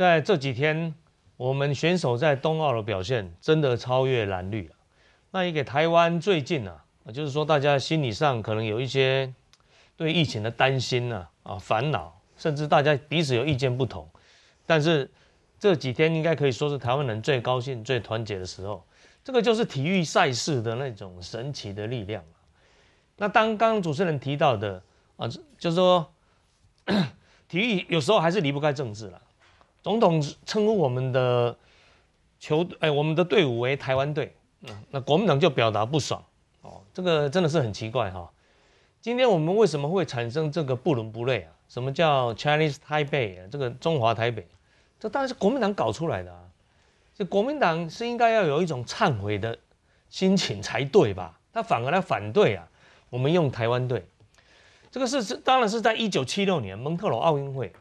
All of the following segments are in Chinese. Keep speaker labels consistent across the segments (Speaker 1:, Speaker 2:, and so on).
Speaker 1: 在这几天，我们选手在冬奥的表现真的超越蓝绿了。那也给台湾最近呢，就是说大家心理上可能有一些对疫情的担心呢，啊，烦恼，甚至大家彼此有意见不同。但是这几天应该可以说是台湾人最高兴、最团结的时候。这个就是体育赛事的那种神奇的力量那当刚刚主持人提到的啊，就是说 体育有时候还是离不开政治了。总统称呼我们的球，哎，我们的队伍为台湾队，那国民党就表达不爽，哦，这个真的是很奇怪哈。今天我们为什么会产生这个不伦不类啊？什么叫 Chinese Taipei？这个中华台北，这当然是国民党搞出来的啊。这国民党是应该要有一种忏悔的心情才对吧？他反而来反对啊，我们用台湾队，这个是是当然是在一九七六年蒙特罗奥运会。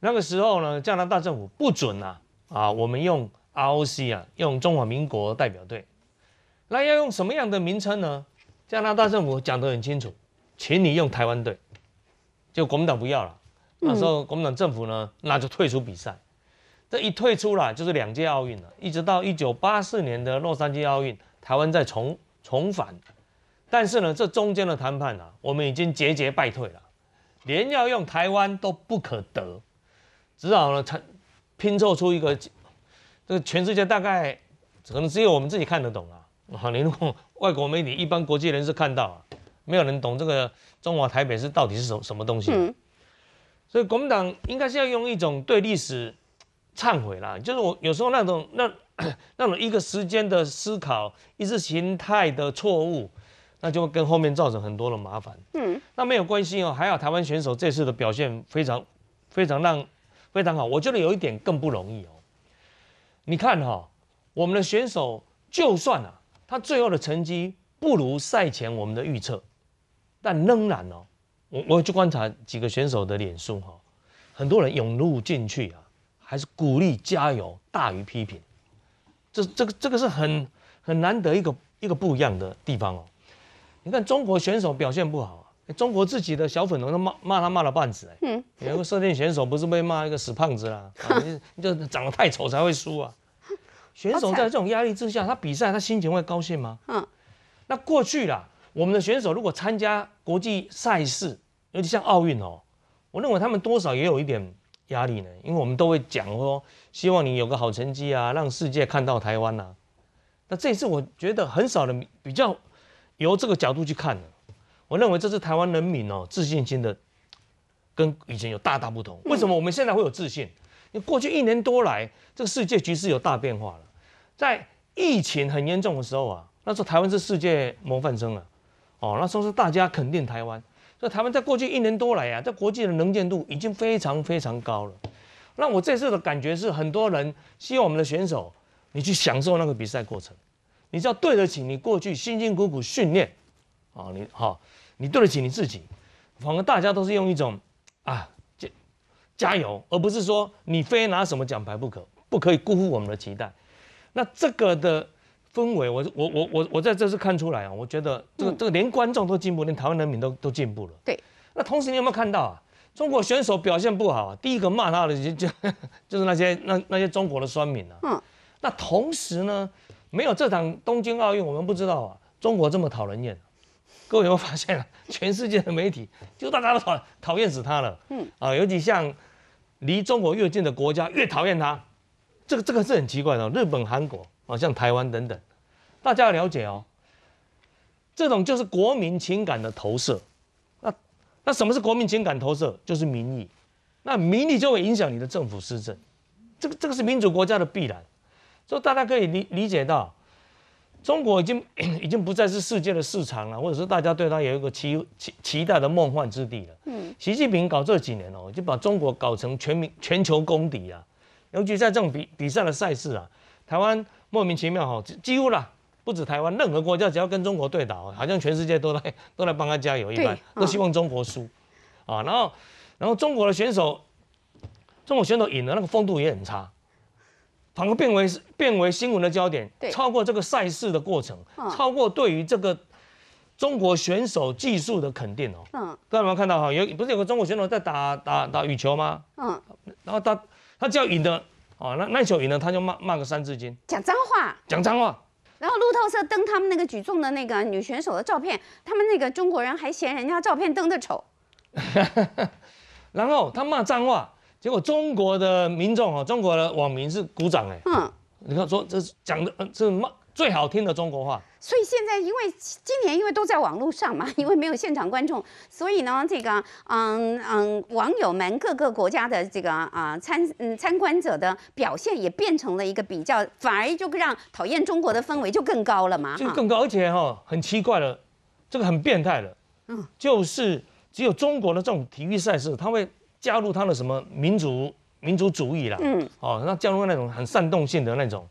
Speaker 1: 那个时候呢，加拿大政府不准啊啊，我们用 ROC 啊，用中华民国代表队。那要用什么样的名称呢？加拿大政府讲得很清楚，请你用台湾队。就国民党不要了。那时候国民党政府呢，那就退出比赛。这一退出啦，就是两届奥运了，一直到一九八四年的洛杉矶奥运，台湾再重重返。但是呢，这中间的谈判啊，我们已经节节败退了，连要用台湾都不可得。只好呢，拼凑出一个，这个全世界大概可能只有我们自己看得懂啊。啊，你如果外国媒体、一般国际人士看到啊，没有人懂这个中华台北是到底是什么东西。所以国民党应该是要用一种对历史忏悔啦，就是我有时候那种那 那种一个时间的思考，意识形态的错误，那就会跟后面造成很多的麻烦。嗯，那没有关系哦，还好台湾选手这次的表现非常非常让。非常好，我觉得有一点更不容易哦。你看哈，我们的选手就算啊，他最后的成绩不如赛前我们的预测，但仍然哦，我我去观察几个选手的脸书哈，很多人涌入进去啊，还是鼓励加油大于批评，这这个这个是很很难得一个一个不一样的地方哦。你看中国选手表现不好。中国自己的小粉龙都骂骂他骂了半死，哎，有个射箭选手不是被骂一个死胖子啦，你就长得太丑才会输啊。选手在这种压力之下，他比赛他心情会高兴吗？嗯，那过去啦，我们的选手如果参加国际赛事，尤其像奥运哦，我认为他们多少也有一点压力呢，因为我们都会讲说，希望你有个好成绩啊，让世界看到台湾啊。那这次我觉得很少的比较由这个角度去看了。我认为这是台湾人民哦自信心的，跟以前有大大不同。为什么我们现在会有自信？你过去一年多来，这个世界局势有大变化了。在疫情很严重的时候啊，那时候台湾是世界模范生了，哦，那时候是大家肯定台湾。所以台湾在过去一年多来啊，在国际的能见度已经非常非常高了。那我这次的感觉是，很多人希望我们的选手，你去享受那个比赛过程，你只要对得起你过去辛辛苦苦训练。啊，你好，你对得起你自己，反而大家都是用一种啊，加加油，而不是说你非拿什么奖牌不可，不可以辜负我们的期待。那这个的氛围，我我我我我在这次看出来啊，我觉得这个这个连观众都进步，连台湾人民都都进步了。对。那同时你有没有看到啊？中国选手表现不好啊，第一个骂他的就就就是那些那那些中国的酸民啊。嗯。那同时呢，没有这场东京奥运，我们不知道啊，中国这么讨人厌。各位有没有发现啊？全世界的媒体就大家都讨讨厌死他了。嗯啊，尤其像离中国越近的国家越讨厌他，这个这个是很奇怪的。日本、韩国啊，像台湾等等，大家要了解哦。这种就是国民情感的投射。那那什么是国民情感投射？就是民意。那民意就会影响你的政府施政。这个这个是民主国家的必然，所以大家可以理理解到。中国已经 已经不再是世界的市场了，或者是大家对它有一个期期期待的梦幻之地了。嗯，习近平搞这几年哦，就把中国搞成全民全球公敌啊。尤其在这种比比赛的赛事啊，台湾莫名其妙哈，几乎啦，不止台湾，任何国家只要跟中国对打，好像全世界都来都来帮他加油一般，都希望中国输，啊，然后然后中国的选手，中国选手赢了，那个风度也很差。反而变为变为新闻的焦点，超过这个赛事的过程，超过对于这个中国选手技术的肯定哦。嗯，大家有没有看到哈？有不是有个中国选手在打打打羽球吗？嗯，然后他他叫赢的哦，那那球赢了，他就骂骂个三字经，
Speaker 2: 讲脏话，讲脏话。然后路透社登他们那个举重的那个女选手的照片，他们那个中国人还嫌人家照片登的
Speaker 1: 丑，然后他骂脏话。结果中国的民众哦，中国的网民是鼓掌哎，嗯，你看说这是讲的，是骂最好听的中国话。
Speaker 2: 所以现在因为今年因为都在网络上嘛，因为没有现场观众，所以呢，这个嗯嗯，网友们各个国家的这个啊参嗯参观者的表现也变成了一个比较，反而就让讨厌中国的氛围就更高了嘛，就更
Speaker 1: 高，而且哈很奇怪了，这个很变态了，嗯，就是只有中国的这种体育赛事他会。加入他的什么民族民族主义啦，嗯，哦，那加入那种很煽动性的那种，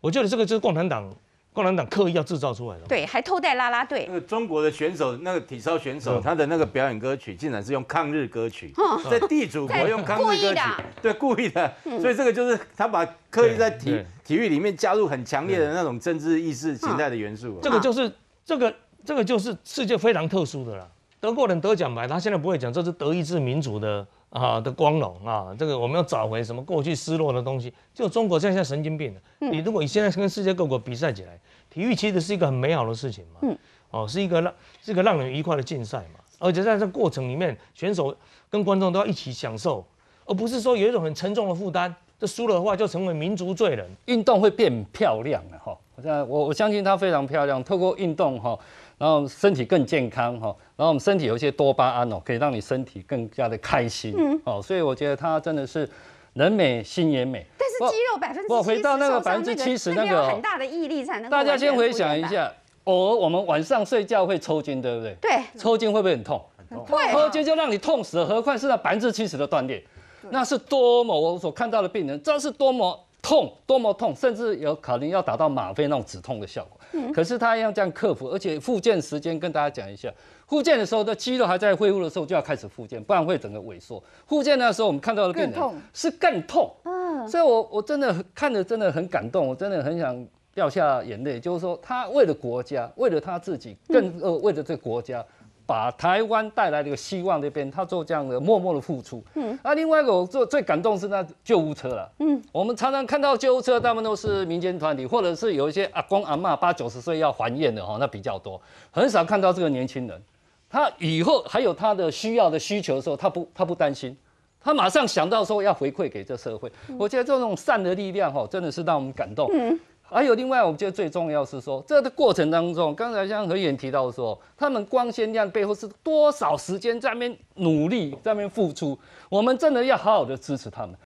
Speaker 1: 我觉得这个就是共产党，共产党刻意要制造出来的，
Speaker 2: 对，还偷带拉拉队。
Speaker 1: 那中国的选手，那个体操选手，他的那个表演歌曲，竟然是用抗日歌曲，在地主国，用抗日歌曲，对，故意的，所以这个就是他把刻意在体体育里面加入很强烈的那种政治意识形态的元素。这个就是这个这个就是世界非常特殊的啦。德国人得奖牌，他现在不会讲这是德意志民族的啊的光荣啊，这个我们要找回什么过去失落的东西？就中国现在神经病了。你如果你现在跟世界各国比赛起来，体育其实是一个很美好的事情嘛，哦，是一个让是一个让人愉快的竞赛嘛，而且在这过程里面，选手跟观众都要一起享受，而不是说有一种很沉重的负担。这输了的话就成为民族罪人，运动会变漂亮的哈，我
Speaker 2: 在我我相信它非常漂亮，透过运动哈。然后身体更健康哈，然后我们身体有一些多巴胺哦，可以让你身体更加的开心，嗯，哦，所以我觉得它真的是人美心也美。但是肌肉百分之我回到那个百分之七十那个很大的毅力才能。大家先回想一下，偶尔我们晚上睡觉会抽筋，对不对？对。抽筋会不会很痛？很痛。抽筋就让你痛死了，何况是那百分之七十的断裂，那是多么我所看到的病人，这是多么。痛多么痛，甚至有可能要打到吗啡那种止痛的效果。嗯，可是他要这样克服，而且复健时间跟大家讲一下，复健的时候的肌肉还在恢复的时候就要开始复健，不然会整个萎缩。复健那时候我们看到的病人是更痛，所以我我真的看着真的很感动，我真的很想掉下眼泪。就是说，他为了国家，为了他自己，更呃，为了这国家。把台湾带来的个希望那边，他做这样的默默的付出。嗯，那另外一个我做最感动是那救护车了。嗯，我们常常看到救护车，大部分都是民间团体，或者是有一些阿公阿妈八九十岁要还愿的哈，那比较多，很少看到这个年轻人。他以后还有他的需要的需求的时候，他不他不担心，他马上想到说要回馈给这社会。我觉得这种善的力量哈，真的是让我们感动。嗯。还有另外，我觉得最重要是说，这个过程当中，刚才像何演提到说，他们光鲜亮背后是
Speaker 1: 多少时间在那边努力，在那边付出，我们真的要好好的支持他们。